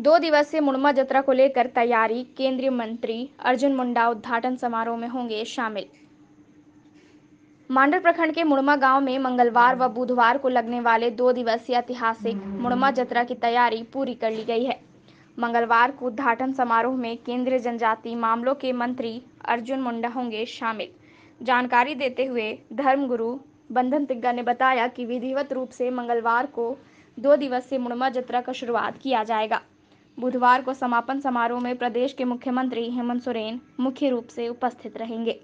दो दिवसीय मुड़मा जत्रा को लेकर तैयारी केंद्रीय मंत्री अर्जुन मुंडा उद्घाटन समारोह में होंगे शामिल मांडर प्रखंड के मुड़मा गांव में मंगलवार व बुधवार को लगने वाले दो दिवसीय ऐतिहासिक मुड़मा जत्रा की तैयारी पूरी कर ली गई है मंगलवार को उद्घाटन समारोह में केंद्रीय जनजाति मामलों के मंत्री अर्जुन मुंडा होंगे शामिल जानकारी देते हुए धर्मगुरु बंधन तिग्गा ने बताया कि विधिवत रूप से मंगलवार को दो दिवसीय मुड़मा जत्रा का शुरुआत किया जाएगा बुधवार को समापन समारोह में प्रदेश के मुख्यमंत्री हेमंत सोरेन मुख्य रूप से उपस्थित रहेंगे